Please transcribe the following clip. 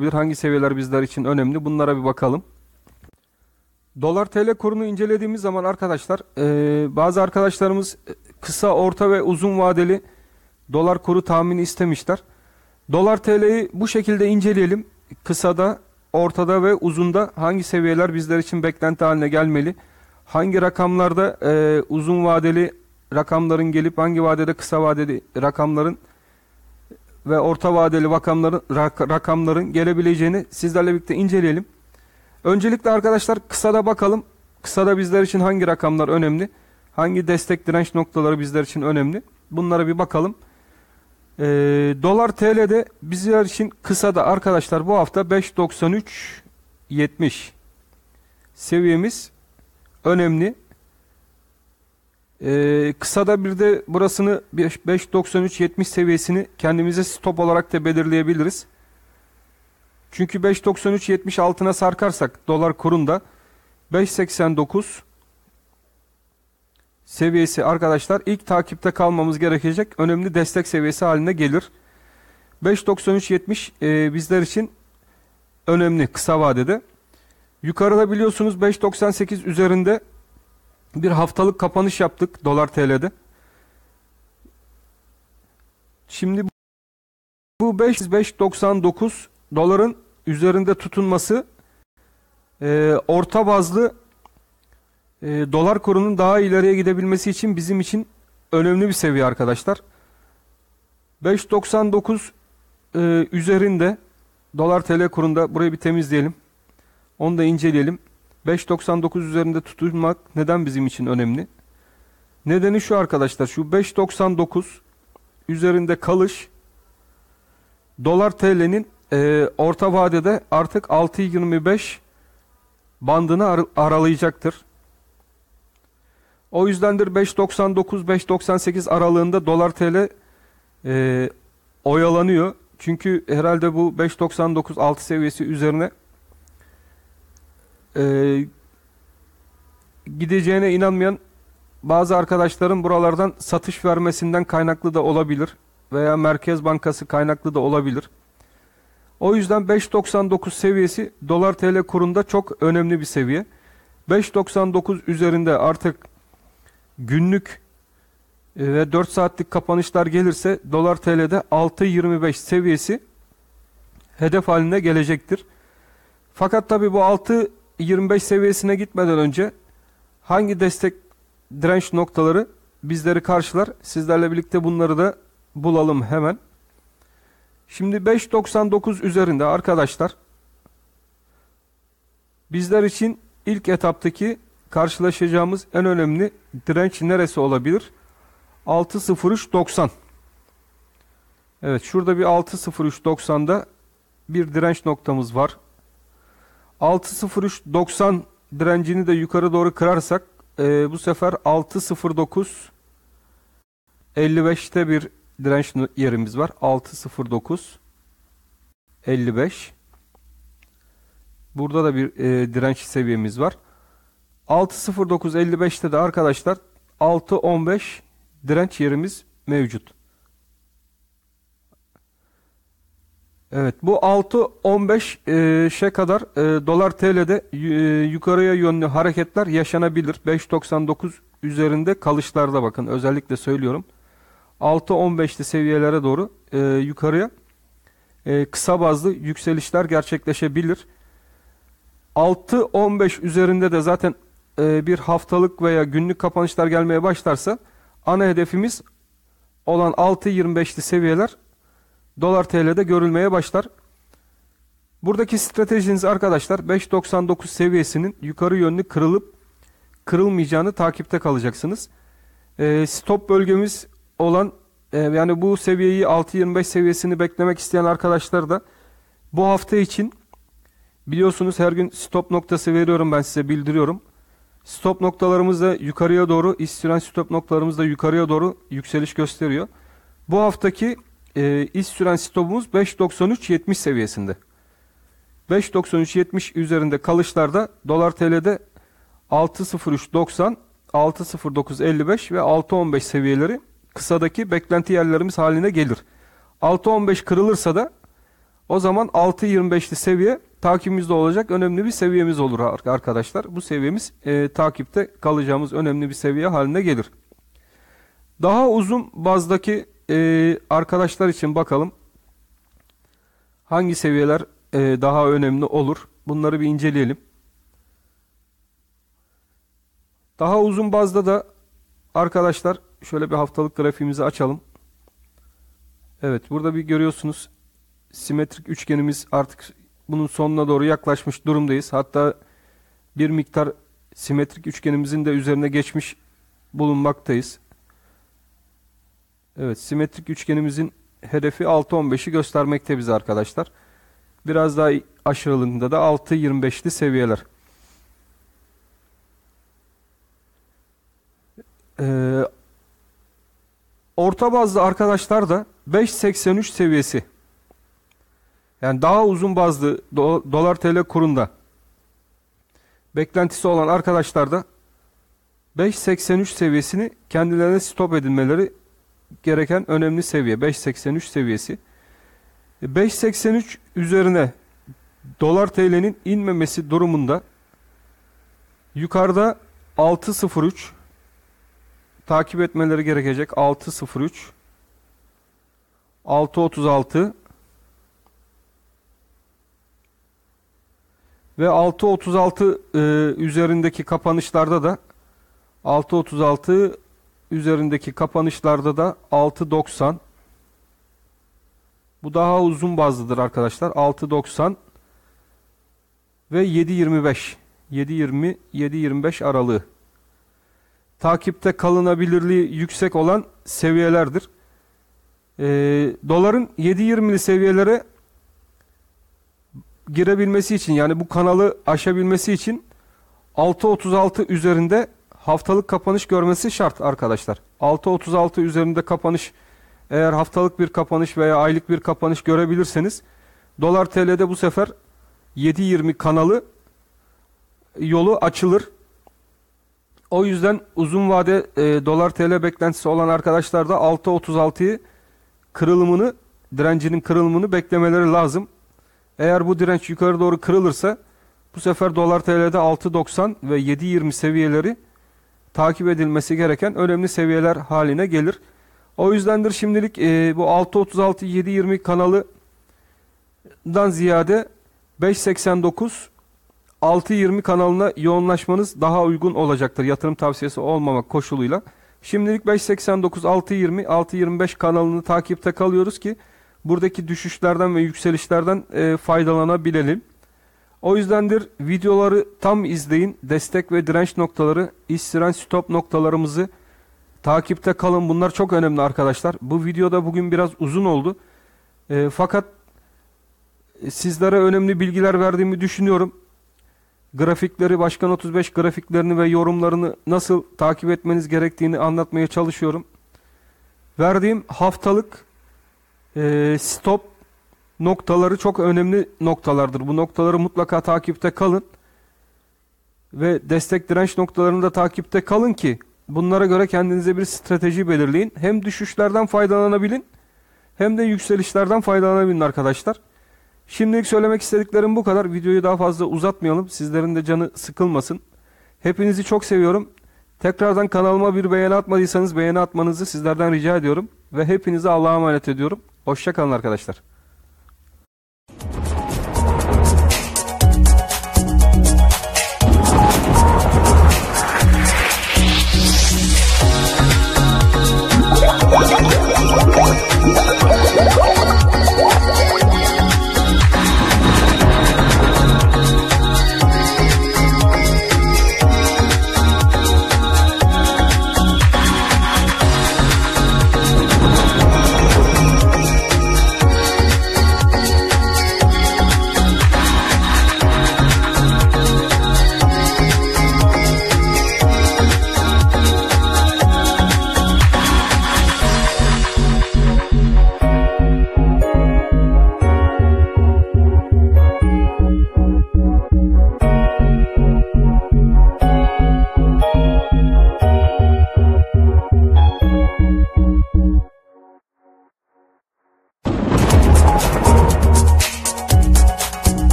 olabilir? Hangi seviyeler bizler için önemli? Bunlara bir bakalım. Dolar TL kurunu incelediğimiz zaman arkadaşlar e, bazı arkadaşlarımız e, kısa, orta ve uzun vadeli dolar kuru tahmini istemişler. Dolar TL'yi bu şekilde inceleyelim. Kısada, ortada ve uzunda hangi seviyeler bizler için beklenti haline gelmeli? Hangi rakamlarda e, uzun vadeli rakamların gelip hangi vadede kısa vadeli rakamların ve orta vadeli rakamların, rakamların gelebileceğini sizlerle birlikte inceleyelim. Öncelikle arkadaşlar kısa da bakalım. Kısa da bizler için hangi rakamlar önemli? Hangi destek direnç noktaları bizler için önemli? Bunlara bir bakalım. E, dolar TL'de bizler için kısa da arkadaşlar bu hafta 5.93.70 seviyemiz önemli. Ee, kısada bir de burasını 5.93-70 seviyesini kendimize stop olarak da belirleyebiliriz. Çünkü 5.93-70 altına sarkarsak dolar kurunda 5.89 seviyesi arkadaşlar ilk takipte kalmamız gerekecek önemli destek seviyesi haline gelir. 5.93-70 e, bizler için önemli kısa vadede. Yukarıda biliyorsunuz 5.98 üzerinde bir haftalık kapanış yaptık dolar TL'de. Şimdi bu 5.599 doların üzerinde tutunması e, orta bazlı e, dolar kurunun daha ileriye gidebilmesi için bizim için önemli bir seviye arkadaşlar. 5.99 e, üzerinde dolar TL kurunda burayı bir temizleyelim. Onu da inceleyelim. 5.99 üzerinde tutulmak neden bizim için önemli? Nedeni şu arkadaşlar şu 5.99 üzerinde kalış dolar TL'nin e, orta vadede artık 6.25 bandını ar aralayacaktır. O yüzdendir 5.99-5.98 aralığında dolar TL e, oyalanıyor. Çünkü herhalde bu 5.99 6 seviyesi üzerine e, gideceğine inanmayan bazı arkadaşların buralardan satış vermesinden kaynaklı da olabilir veya Merkez Bankası kaynaklı da olabilir. O yüzden 5.99 seviyesi dolar TL kurunda çok önemli bir seviye. 5.99 üzerinde artık günlük e, ve 4 saatlik kapanışlar gelirse dolar TL'de 6.25 seviyesi hedef haline gelecektir. Fakat tabi bu 6 25 seviyesine gitmeden önce hangi destek direnç noktaları bizleri karşılar? Sizlerle birlikte bunları da bulalım hemen. Şimdi 5.99 üzerinde arkadaşlar bizler için ilk etaptaki karşılaşacağımız en önemli direnç neresi olabilir? 6.03.90 Evet şurada bir 6.03.90'da bir direnç noktamız var. 6.03.90 direncini de yukarı doğru kırarsak e, bu sefer 6.09.55'te bir direnç yerimiz var. 6.09.55 Burada da bir e, direnç seviyemiz var. 6.09.55'te de arkadaşlar 6.15 direnç yerimiz mevcut. Evet bu 6-15 e, kadar e, dolar TL'de e, yukarıya yönlü hareketler yaşanabilir. 5.99 üzerinde kalışlarda bakın özellikle söylüyorum. 6-15'li seviyelere doğru yukarıya kısa bazlı yükselişler gerçekleşebilir. 6-15 üzerinde de zaten bir haftalık veya günlük kapanışlar gelmeye başlarsa ana hedefimiz olan 6-25'li seviyeler dolar TL'de görülmeye başlar. Buradaki stratejiniz arkadaşlar 5.99 seviyesinin yukarı yönlü kırılıp kırılmayacağını takipte kalacaksınız. Ee, stop bölgemiz olan e, yani bu seviyeyi 6.25 seviyesini beklemek isteyen arkadaşlar da bu hafta için biliyorsunuz her gün stop noktası veriyorum ben size bildiriyorum. Stop noktalarımız da yukarıya doğru, istiren stop noktalarımız da yukarıya doğru yükseliş gösteriyor. Bu haftaki e, iş süren stopumuz 5.93.70 seviyesinde. 5.93.70 üzerinde kalışlarda dolar TL'de 6.03.90, 6.09.55 ve 6.15 seviyeleri kısadaki beklenti yerlerimiz haline gelir. 6.15 kırılırsa da o zaman 6.25'li seviye takibimizde olacak önemli bir seviyemiz olur arkadaşlar. Bu seviyemiz e, takipte kalacağımız önemli bir seviye haline gelir. Daha uzun bazdaki e, arkadaşlar için bakalım hangi seviyeler e, daha önemli olur. Bunları bir inceleyelim. Daha uzun bazda da arkadaşlar şöyle bir haftalık grafiğimizi açalım. Evet burada bir görüyorsunuz simetrik üçgenimiz artık bunun sonuna doğru yaklaşmış durumdayız. Hatta bir miktar simetrik üçgenimizin de üzerine geçmiş bulunmaktayız. Evet simetrik üçgenimizin hedefi 6-15'i göstermekte bize arkadaşlar. Biraz daha aşağılığında da 6-25'li seviyeler. Ee, orta bazlı arkadaşlar da 5.83 seviyesi. Yani daha uzun bazlı do dolar TL kurunda beklentisi olan arkadaşlar da 5.83 seviyesini kendilerine stop edinmeleri gereken önemli seviye 5.83 seviyesi. 5.83 e, üzerine dolar TL'nin inmemesi durumunda yukarıda 6.03 takip etmeleri gerekecek 6.03 6.36 ve 6.36 e, üzerindeki kapanışlarda da 6.36 üzerindeki kapanışlarda da 6.90 bu daha uzun bazlıdır arkadaşlar 6.90 ve 7.25 7.20 7.25 aralığı takipte kalınabilirliği yüksek olan seviyelerdir. E, doların 7.20'li seviyelere girebilmesi için yani bu kanalı aşabilmesi için 6.36 üzerinde haftalık kapanış görmesi şart arkadaşlar. 6.36 üzerinde kapanış eğer haftalık bir kapanış veya aylık bir kapanış görebilirseniz dolar TL'de bu sefer 7.20 kanalı yolu açılır. O yüzden uzun vade e, dolar TL beklentisi olan arkadaşlar da 6.36'yı kırılımını direncinin kırılımını beklemeleri lazım. Eğer bu direnç yukarı doğru kırılırsa bu sefer dolar TL'de 6.90 ve 7.20 seviyeleri takip edilmesi gereken önemli seviyeler haline gelir. O yüzdendir şimdilik e, bu 6.36-7.20 kanalından ziyade 5.89-6.20 kanalına yoğunlaşmanız daha uygun olacaktır. Yatırım tavsiyesi olmamak koşuluyla. Şimdilik 5.89-6.20, 6.25 kanalını takipte kalıyoruz ki buradaki düşüşlerden ve yükselişlerden e, faydalanabilelim. O yüzdendir videoları tam izleyin. Destek ve direnç noktaları, istiren stop noktalarımızı takipte kalın. Bunlar çok önemli arkadaşlar. Bu videoda bugün biraz uzun oldu. Ee, e, fakat sizlere önemli bilgiler verdiğimi düşünüyorum. Grafikleri, Başkan 35 grafiklerini ve yorumlarını nasıl takip etmeniz gerektiğini anlatmaya çalışıyorum. Verdiğim haftalık e, stop noktaları çok önemli noktalardır. Bu noktaları mutlaka takipte kalın. Ve destek direnç noktalarını da takipte kalın ki bunlara göre kendinize bir strateji belirleyin. Hem düşüşlerden faydalanabilin hem de yükselişlerden faydalanabilin arkadaşlar. Şimdilik söylemek istediklerim bu kadar. Videoyu daha fazla uzatmayalım. Sizlerin de canı sıkılmasın. Hepinizi çok seviyorum. Tekrardan kanalıma bir beğeni atmadıysanız beğeni atmanızı sizlerden rica ediyorum. Ve hepinizi Allah'a emanet ediyorum. Hoşçakalın arkadaşlar.